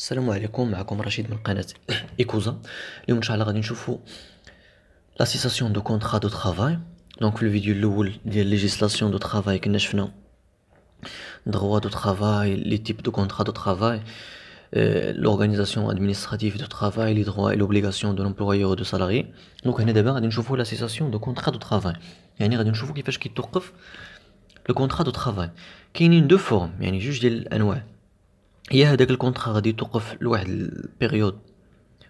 السلام عليكم معكم رشيد من قناة إيكوزا اليوم إن شاء الله غادي نشوفو لا سيساسيون دو كونترا دو ترافاي دونك في الفيديو الأول ديال ليجيسلاسيون دو ترافاي كنا شفنا دغوا دو ترافاي لي تيب دو كونترا دو ترافاي l'organisation administrative دو travail, لي دغوا et l'obligation دو l'employeur et du salarié. Donc, on est d'abord à voir دو cessation de contrat يعني غادي نشوفوا كيفاش كيتوقف لو كونترا دو travail. كاينين دو فورم يعني جوج ديال الانواع. هي هذاك الكونطرا غادي توقف لواحد البيريود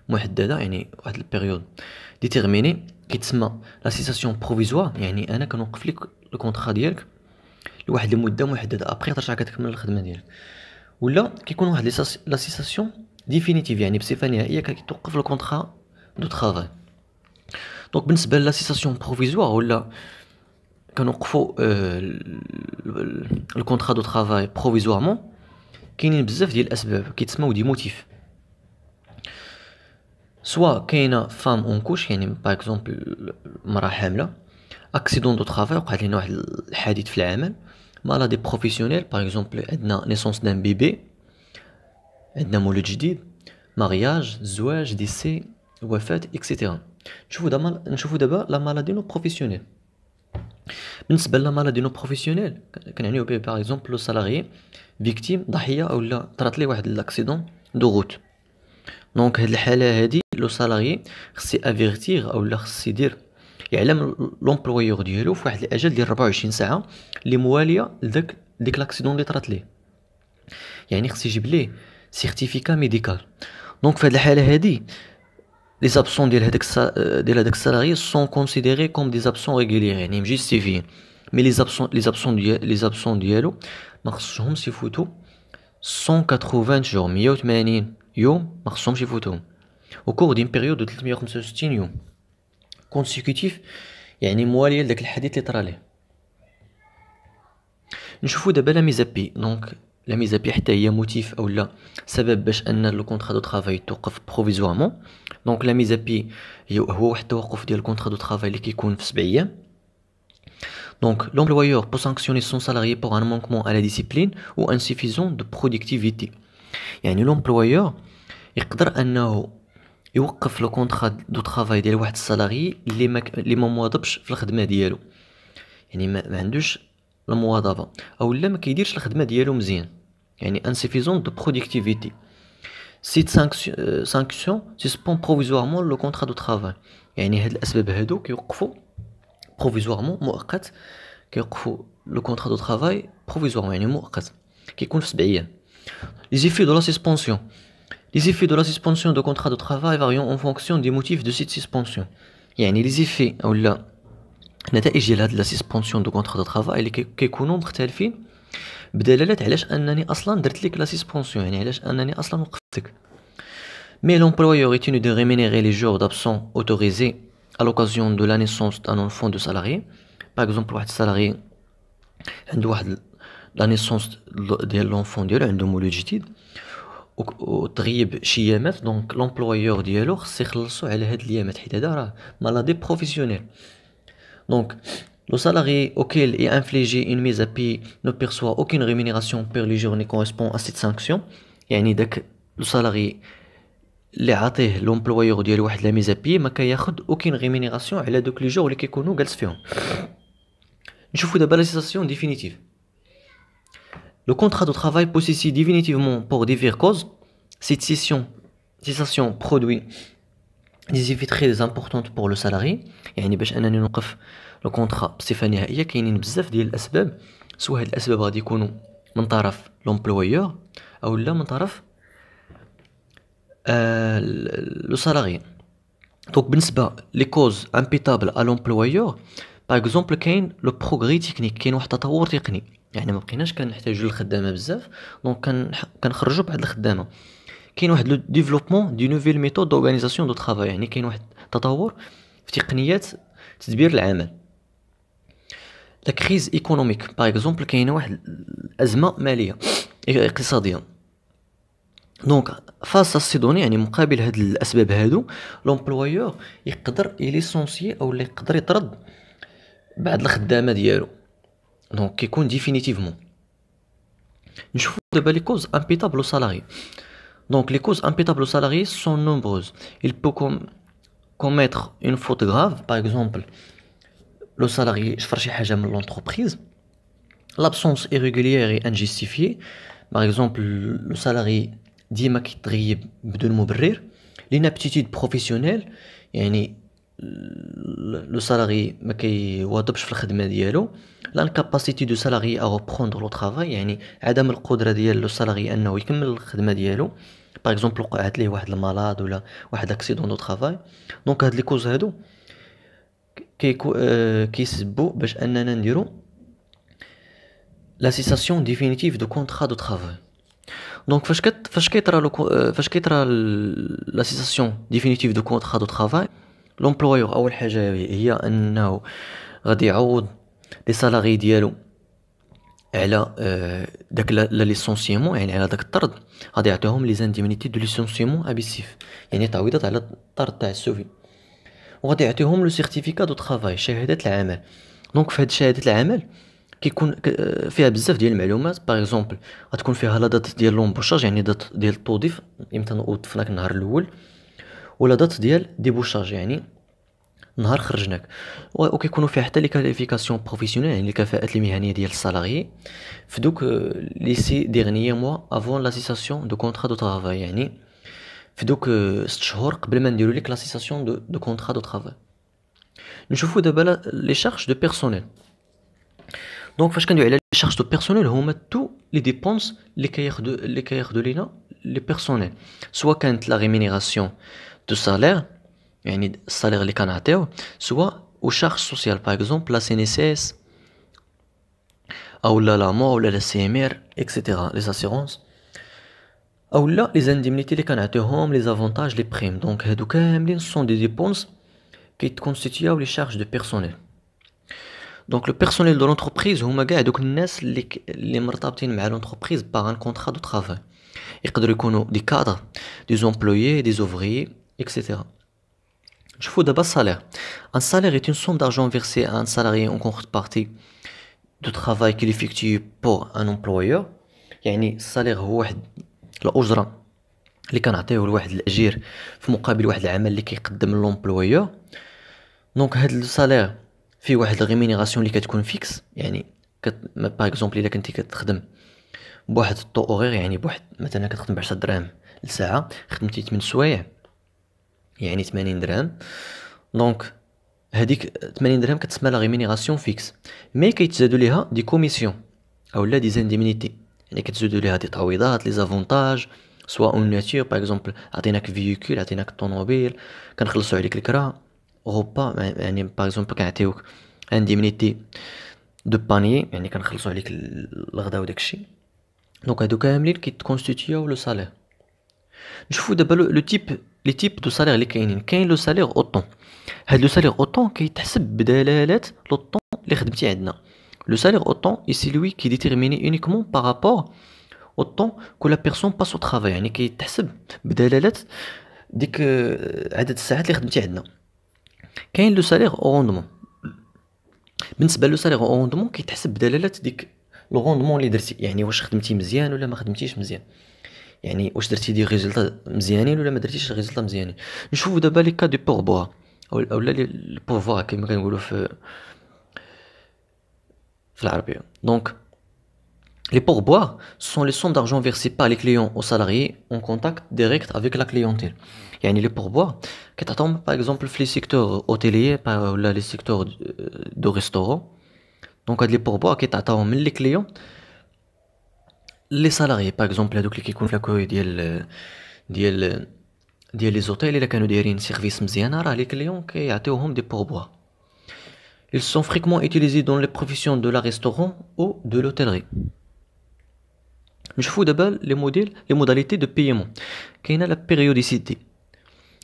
محدده يعني واحد البيريود ديتيرميني كيتسمى لا سيساسيون بروفيزوار يعني انا كنوقف لك الكونطرا ديالك لواحد المده محدده ابخي ترجع كتكمل الخدمه ديالك ولا كيكون واحد لا سيساسيون ديفينيتيف يعني بصفه نهائيه كيتوقف الكونطرا دو ترافاي دونك بالنسبه لا سيساسيون بروفيزوار ولا كنوقفوا الكونطرا دو ترافاي بروفيزوارمون كاينين بزاف ديال الاسباب كيتسموا دي موتيف سوا كاينه فام اون كوش يعني باغ اكزومبل مرا حامله اكسيدون دو طرافاي وقعت لينا واحد الحادث في العمل مالادي بروفيسيونيل باغ اكزومبل عندنا نيسونس دان بيبي عندنا مولود جديد مارياج زواج ديسي وفاه اكسيتيرا نشوفو دابا نشوفو دابا لا مالادي نو بروفيسيونيل بالنسبه للمالادي نو بروفيسيونيل كنعنيو به باغ اكزومبل لو سالاريي فيكتيم ضحيه اولا طرات ليه واحد لاكسيدون دو غوت دونك هاد الحاله هادي لو سالاريي خصي افيرتيغ اولا خصي يدير يعلم يعني لومبلويور ديالو في واحد الاجل ديال 24 ساعه اللي مواليه لذاك ديك لاكسيدون اللي طرات ليه يعني خصي يجيب ليه سيرتيفيكا ميديكال دونك في هاد الحاله هادي les absents de l'ADEC euh, salarié sont considérés comme des absents réguliers, mais les absents les absents les absents du ما خصهمش 180 jour 180 يوم ما خصهمش au cours d'une période de 365 jours consécutif يعني مواليه لذاك الحديث اللي طرا ليه نشوفوا دابا لا ميزابي donc لا ميزابي بي حتى هي موتيف او لا سبب باش ان لو كونطرا دو طرافاي توقف بروفيزوامون دونك لا ميزابي بي هو واحد التوقف ديال كونطرا دو طرافاي اللي كيكون في سبع ايام دونك لومبلويور بو سانكسيوني سون سالاري بور ان مانكمون على ديسيبلين discipline ou insuffisant دو برودكتيفيتي يعني لومبلويور يقدر انه يوقف لو كونترا دو طرافاي ديال واحد السالاري اللي ما اللي ما مواظبش في الخدمه ديالو يعني ما, ما عندوش المواظبه او لا ما كيديرش الخدمه ديالو مزيان يعني انسيفيزون دو برودكتيفيتي سيت سانكسيون سيسبون بروفيزوارمون لو كونترا دو ترافاي يعني هاد الاسباب هادو كيوقفوا بروفيزوارمون مؤقت كيوقفوا لو كونترا دو ترافاي بروفيزوارمون يعني مؤقت كيكون في سبع ايام لي زيفي دو لا سيسبونسيون لي زيفي دو لا سيسبونسيون دو كونترا دو ترافاي فاريون اون فونكسيون دي موتيف دو سيت سيسبونسيون يعني لي زيفي اولا نتائج ديال هاد لا سيسبونسيون دو كونترا دو ترافاي اللي كيكونوا مختلفين بدلالات علاش انني اصلا درت لك لا سيسبونسيون يعني علاش انني اصلا وقفتك مي l'employeur est دو de لي جور دابسون اوتوريزي autorisés à l'occasion de la naissance d'un enfant de salarié. Par exemple, un salarié a la naissance de l'enfant ديالو عنده مولود جديد وتغيب شي يامات دونك l'employeur ديالو خص يخلصو على هاد اليامات حيت هذا راه مالادي بروفيسيونيل Donc, le salarié auquel est infligé une mise à pied ne perçoit aucune rémunération pour les jours qui correspondent à cette sanction. Et à une le salarié est été. l'employeur doit la mise à pied, mais qu'il a aucune rémunération pour les jours qui sont connus, fait. Je vous donne la cessation définitive. Le contrat de travail possède définitivement pour diverses causes cette cessation produite. ليزيفي تخي زامبوغتونت بور لو سالاري يعني باش انني نوقف لو كونطرا بصفه نهائيه كاينين بزاف ديال الاسباب سواء هاد الاسباب غادي يكونوا من طرف لومبلويور او لا من طرف لو سالاري دونك بالنسبه لي كوز امبيتابل ا لومبلويور باغ اكزومبل كاين لو بروغري تكنيك كاين واحد التطور تقني يعني ما بقيناش كنحتاجو للخدامه بزاف دونك كنخرجو بواحد الخدامه كاين واحد لو ديفلوبمون دي نوفيل ميثود دورغانيزاسيون دو طرافاي يعني كاين واحد تطور في تقنيات تدبير العمل لا كريز ايكونوميك باغ اكزومبل كاينه واحد الازمه ماليه اقتصاديه دونك فاس السيدوني يعني مقابل هاد الاسباب هادو لومبلويور يقدر يليسونسي او اللي يقدر يطرد بعض الخدامه ديالو دونك كيكون ديفينيتيفمون نشوفو دابا لي كوز امبيتابل سالاري Donc les causes imputables au salarié sont nombreuses. Il peut commettre une faute grave, par exemple le salarié l'entreprise, l'absence irrégulière et injustifiée, par exemple le salarié dit l'inaptitude professionnelle, يعني le salarié l'incapacité salarié à reprendre le travail يعني عدم salarié باغ اكزومبل وقعت ليه واحد المالاد ولا واحد اكسيدون دو طرافاي دونك هاد لي كوز هادو كيكو آه كيسبو باش اننا نديرو لا سيساسيون ديفينيتيف دو كونطرا دو طرافاي دونك فاش كت فاش كيطرا لو فاش كيطرا لا سيساسيون ديفينيتيف دو كونطرا دو طرافاي لومبلويور اول حاجه هي انه غادي يعوض لي سالاري ديالو على آه، داك لا ليسونسيمون يعني على داك الطرد غادي يعطيهم لي زانديمنيتي دو ليسونسيمون ابيسيف يعني تعويضات على الطرد تاع السوفي وغادي يعطيهم لو سيرتيفيكا دو طرافاي شهاده العمل دونك في هاد شهاده العمل كيكون آه، فيها بزاف ديال المعلومات باغ اكزومبل غتكون فيها لا دات ديال لومبوشاج يعني دات ديال التوظيف امتى وظفناك النهار الاول ولا دات ديال ديبوشاج يعني نهار خرجناك وكيكونوا فيها حتى لي كاليفيكاسيون بروفيسيونيل يعني الكفاءات المهنيه ديال الصلاغي في دوك لي سي ديغنيي موا افون لاسيساسيون دو كونترا دو ترافاي يعني في دوك آه، ست شهور قبل ما نديرو ليك لاسيساسيون دو دو كونترا دو ترافاي نشوفو دابا لي شارج دو بيرسونيل دونك فاش كندوي على لي شارج دو بيرسونيل هما تو لي ديبونس لي كياخدو اللي كياخدو لينا لي بيرسونيل سوا كانت لا ريمينيراسيون دو سالير signe salaire des canadiens soit aux charges sociales par exemple la cnss ou la lamo ou la cmr etc les assurances ou les indemnités des canadiens les avantages les primes donc ce sont des dépenses qui constituent les charges de personnel donc le personnel de l'entreprise ou magas donc les les membres à l'entreprise par un contrat de travail cadre des cadres des employés des ouvriers etc نشوفوا دابا الصالير ان salaire est une somme d'argent versée à un salarié en contrepartie du travail qu'il effectue pour un employeur يعني الصالير هو واحد الاجره اللي كنعطيوه لواحد الاجير في مقابل واحد العمل اللي كيقدم لومبلويور دونك هاد الصالير فيه واحد الغيمينيغاسيون اللي كتكون فيكس يعني كت... باغ اكزومبل الا كنتي كتخدم بواحد الطو أوغيغ يعني بواحد مثلا كتخدم ب دراهم لساعة خدمتي 8 سوايع يعني 80 درهم دونك هذيك 80 درهم كتسمى لا ريمينيراسيون فيكس مي كيتزادوا ليها دي كوميسيون اولا دي زانديمنيتي يعني كتزادوا ليها دي تعويضات لي زافونتاج سواء اون ناتور باغ اكزومبل عطيناك فييكول عطيناك طوموبيل كنخلصوا عليك الكرا غوبا يعني باغ اكزومبل كنعطيوك انديمنيتي دو باني يعني كنخلصوا عليك الغدا وداكشي دونك هادو كاملين كيتكونستيتيو لو سالير نشوفو دابا لو تيب لي تيب دو سالير اللي كاينين كاين لو سالير او طون هاد لو سالير او طون كيتحسب بدلالات لو طون اللي خدمتي عندنا لو سالير او طون اي سي لوي كي ديتيرميني اونيكمون بارابور او طون كو لا بيرسون باس او طرافاي يعني كيتحسب بدلالات ديك عدد الساعات اللي خدمتي عندنا كاين لو سالير او روندمون بالنسبه لو سالير او روندمون كيتحسب بدلالات ديك لو روندمون اللي درتي يعني واش خدمتي مزيان ولا ما خدمتيش مزيان يعني واش درتي دي ريزلتا مزيانين ولا ما درتيش ريزلتا مزيانين نشوفوا دابا لي كا دي بوربوا او اولا لي بوفوار كما كنقولوا في في العربيه دونك Les pourboires sont les sommes d'argent versées par les clients aux salariés en contact direct avec la clientèle. يعني les pourboires qui t'attendent par exemple les secteurs hôteliers par là les secteurs de restaurants. Donc les pourboires qui t'attendent les clients Les salariés, par exemple les hôtels et في لاكوي ديال ديال ديال لي زوتيل الا كانوا دايرين سيرفيس مزيانه راه لي Ils sont fréquemment utilisés dans les professions de la restaurant ou de l'hôtellerie. Je fous d'abord les modèles, les modalités de paiement. y a la périodicité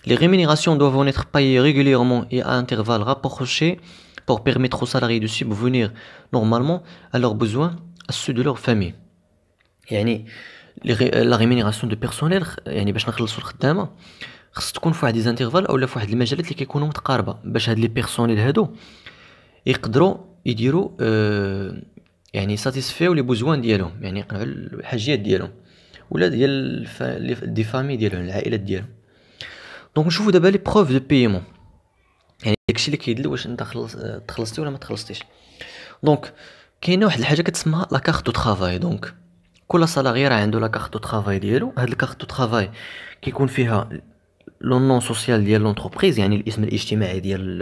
Les rémunérations doivent être payées régulièrement et à intervalles rapprochés pour permettre aux salariés de subvenir normalement à leurs besoins, à ceux de leur famille. يعني لا ريمينيراسيون دو بيرسونيل يعني باش نخلصوا الخدامه خص تكون في واحد ديزانتيغفال اولا في واحد المجالات اللي كيكونوا متقاربه باش هاد لي بيرسونيل هادو يقدروا يديروا آه يعني ساتيسفيو لي بوزوان ديالهم يعني يقنعوا الحاجيات ديالهم ولا ديال دي فامي ديالهم العائلات ديالهم دونك نشوفوا دابا لي بروف دو بيمون يعني داكشي اللي كيدل واش انت خلص تخلصتي ولا ما تخلصتيش دونك كاينه واحد الحاجه كتسمى لا كارت دو طرافاي دونك كل صاله غير عنده لا كارت دو ترافاي ديالو هاد الكارت دو ترافاي كيكون فيها لو نون سوسيال ديال لونتربريز يعني الاسم الاجتماعي ديال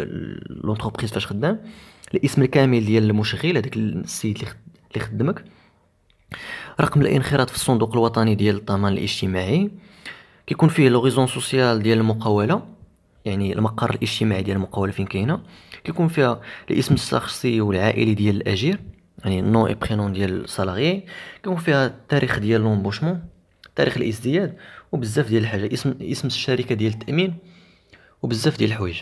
لونتربريز فاش خدام الاسم الكامل ديال المشغل هذاك السيد اللي خدمك رقم الانخراط في الصندوق الوطني ديال الضمان الاجتماعي كيكون فيه لوريزون سوسيال ديال المقاوله يعني المقر الاجتماعي ديال المقاوله فين كاينه كيكون فيها الاسم الشخصي والعائلي ديال الاجير يعني نو اي برينون ديال السالاريي كيكون فيها التاريخ ديال لومبوشمون تاريخ الازدياد وبزاف ديال الحاجه اسم اسم الشركه ديال التامين وبزاف ديال الحوايج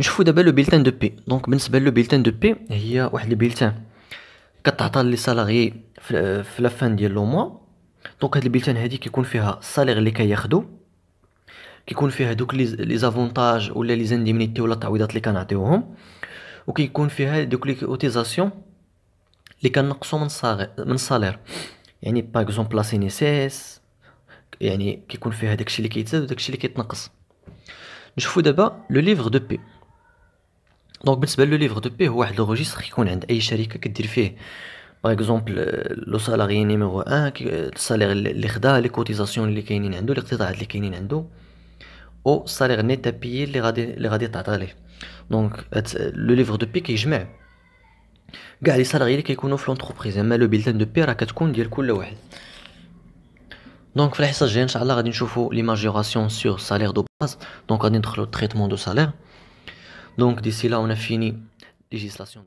نشوفوا دابا لو بيلتان دو بي دونك بالنسبه لو بيلتان دو بي هي واحد البيلتان كتعطى لي سالاريي في لافان ديال لو موا دونك هاد البيلتان هادي كيكون فيها السالير اللي كياخدو كيكون فيها دوك لي زافونتاج ولا لي زانديمنيتي ولا التعويضات اللي كنعطيوهم وكيكون فيها دوك لي كوتيزاسيون اللي كنقصوا من صغير من صالير يعني باغ اكزومبل لا سينيسيس يعني كيكون فيها داكشي اللي كيتزاد وداكشي اللي كيتنقص نشوفوا دابا لو ليفغ دو بي دونك بالنسبه لو ليفغ دو بي هو واحد الروجيستر كيكون عند اي شركه كدير فيه باغ اكزومبل لو سالاري نيميرو 1 السالير اللي خدا لي كوتيزاسيون اللي كاينين عنده الاقتطاعات اللي كاينين عنده او السالير نيت بيي اللي غادي اللي غادي تعطى ليه دونك لو ليفغ دو بي كيجمع les salariés qui sont dans l'entreprise, hein, mais le bulletin de paie a été fait pour le faire. Donc, dans y cas des choses qui sont sur le salaire de base. Donc, il y a le traitement de salaire. Donc, d'ici là, on a fini législation.